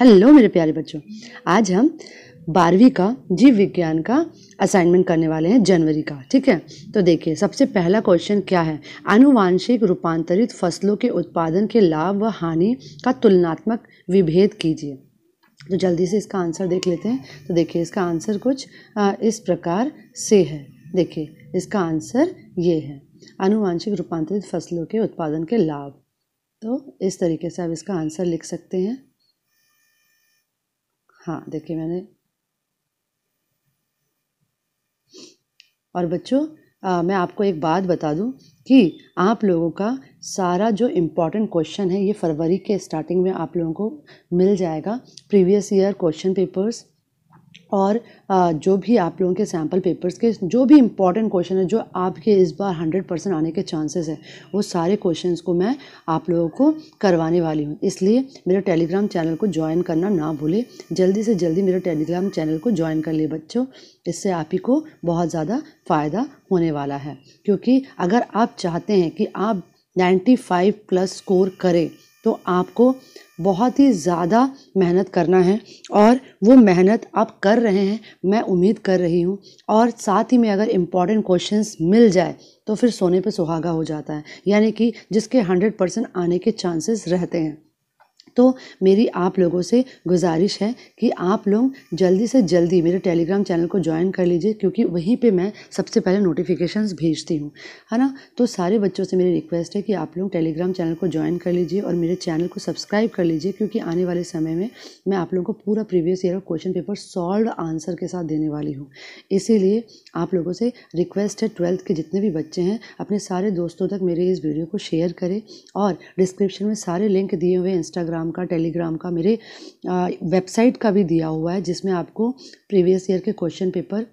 hello मेरे प्यारे बच्चों आज हम बारहवीं का जीव विज्ञान का असाइनमेंट करने वाले हैं जनवरी का ठीक है तो देखिए सबसे पहला क्वेश्चन क्या है आनुवांशिक रूपांतरित फसलों के उत्पादन के लाभ व हानि का तुलनात्मक विभेद कीजिए तो जल्दी से इसका आंसर देख लेते हैं तो देखिए इसका आंसर कुछ इस प्रकार से है देखिए इसका आंसर ये है अनुवांशिक रूपांतरित फसलों के उत्पादन के लाभ तो इस तरीके से आप इसका आंसर लिख सकते हैं हाँ देखिए मैंने और बच्चों आ, मैं आपको एक बात बता दूं कि आप लोगों का सारा जो इम्पोर्टेंट क्वेश्चन है ये फरवरी के स्टार्टिंग में आप लोगों को मिल जाएगा प्रीवियस ईयर क्वेश्चन पेपर्स और जो भी आप लोगों के सैम्पल पेपर्स के जो भी इम्पॉर्टेंट क्वेश्चन है जो आपके इस बार हंड्रेड परसेंट आने के चांसेस हैं वो सारे क्वेश्चंस को मैं आप लोगों को करवाने वाली हूँ इसलिए मेरे टेलीग्राम चैनल को ज्वाइन करना ना भूलें जल्दी से जल्दी मेरे टेलीग्राम चैनल को ज्वाइन कर लिए बच्चों इससे आप ही को बहुत ज़्यादा फ़ायदा होने वाला है क्योंकि अगर आप चाहते हैं कि आप फाइव प्लस स्कोर करें तो आपको बहुत ही ज़्यादा मेहनत करना है और वो मेहनत आप कर रहे हैं मैं उम्मीद कर रही हूँ और साथ ही में अगर इम्पॉर्टेंट क्वेश्चंस मिल जाए तो फिर सोने पे सुहागा हो जाता है यानी कि जिसके हंड्रेड परसेंट आने के चांसेस रहते हैं तो मेरी आप लोगों से गुजारिश है कि आप लोग जल्दी से जल्दी मेरे टेलीग्राम चैनल को ज्वाइन कर लीजिए क्योंकि वहीं पे मैं सबसे पहले नोटिफिकेशंस भेजती हूँ है ना तो सारे बच्चों से मेरी रिक्वेस्ट है कि आप लोग टेलीग्राम चैनल को ज्वाइन कर लीजिए और मेरे चैनल को सब्सक्राइब कर लीजिए क्योंकि आने वाले समय में मैं आप लोगों को पूरा previous year question paper solve answer के साथ देने वाली हूँ इसीलिए आप लोगों से रिक्वेस्ट है ट्वेल्थ के जितने भी बच्चे हैं अपने सारे दोस्तों तक मेरे इस वीडियो को शेयर करें और डिस्क्रिप्शन में सारे लिंक दिए हुए इंस्टाग्राम इंस्टाग्राम का टेलीग्राम का मेरे वेबसाइट का भी दिया हुआ है जिसमें आपको प्रीवियस ईयर के क्वेश्चन पेपर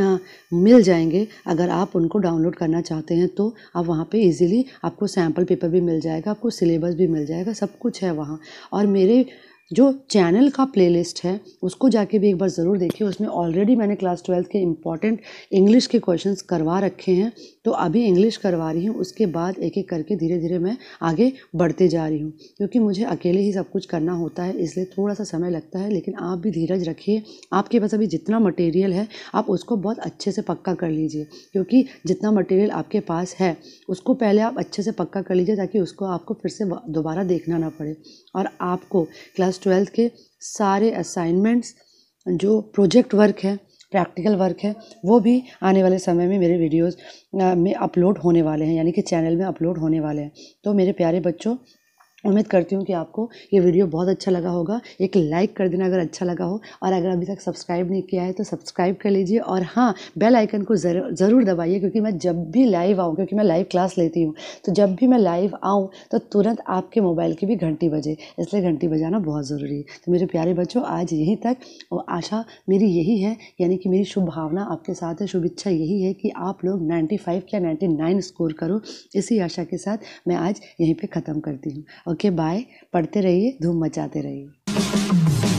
आ, मिल जाएंगे अगर आप उनको डाउनलोड करना चाहते हैं तो आप वहाँ पे इजीली आपको सैम्पल पेपर भी मिल जाएगा आपको सिलेबस भी मिल जाएगा सब कुछ है वहाँ और मेरे जो चैनल का प्लेलिस्ट है उसको जाके भी एक बार ज़रूर देखिए उसमें ऑलरेडी मैंने क्लास ट्वेल्थ के इंपॉर्टेंट इंग्लिश के क्वेश्चंस करवा रखे हैं तो अभी इंग्लिश करवा रही हूँ उसके बाद एक एक करके धीरे धीरे मैं आगे बढ़ते जा रही हूँ क्योंकि मुझे अकेले ही सब कुछ करना होता है इसलिए थोड़ा सा समय लगता है लेकिन आप भी धीरज रखिए आपके पास अभी जितना मटेरियल है आप उसको बहुत अच्छे से पक्का कर लीजिए क्योंकि जितना मटेरियल आपके पास है उसको पहले आप अच्छे से पक्का कर लीजिए ताकि उसको आपको फिर से दोबारा देखना ना पड़े और आपको क्लास ट्वेल्थ के सारे असाइनमेंट्स जो प्रोजेक्ट वर्क है प्रैक्टिकल वर्क है वो भी आने वाले समय में मेरे वीडियोस में अपलोड होने वाले हैं यानी कि चैनल में अपलोड होने वाले हैं तो मेरे प्यारे बच्चों उम्मीद करती हूँ कि आपको ये वीडियो बहुत अच्छा लगा होगा एक लाइक कर देना अगर अच्छा लगा हो और अगर अभी तक सब्सक्राइब नहीं किया है तो सब्सक्राइब कर लीजिए और हाँ बेल आइकन को ज़रूर ज़रूर दबाइए क्योंकि मैं जब भी लाइव आऊँ क्योंकि मैं लाइव क्लास लेती हूँ तो जब भी मैं लाइव आऊँ तो तुरंत आपके मोबाइल की भी घंटी बजे इसलिए घंटी बजाना बहुत ज़रूरी है तो मेरे प्यारे बच्चों आज यहीं तक और आशा मेरी यही है यानी कि मेरी शुभ भावना आपके साथ है शुभ इच्छा यही है कि आप लोग नाइन्टी फाइव या नाइन्टी नाइन स्कोर करो इसी आशा के साथ मैं आज यहीं पर ख़त्म करती हूँ ओके बाय पढ़ते रहिए धूम मचाते रहिए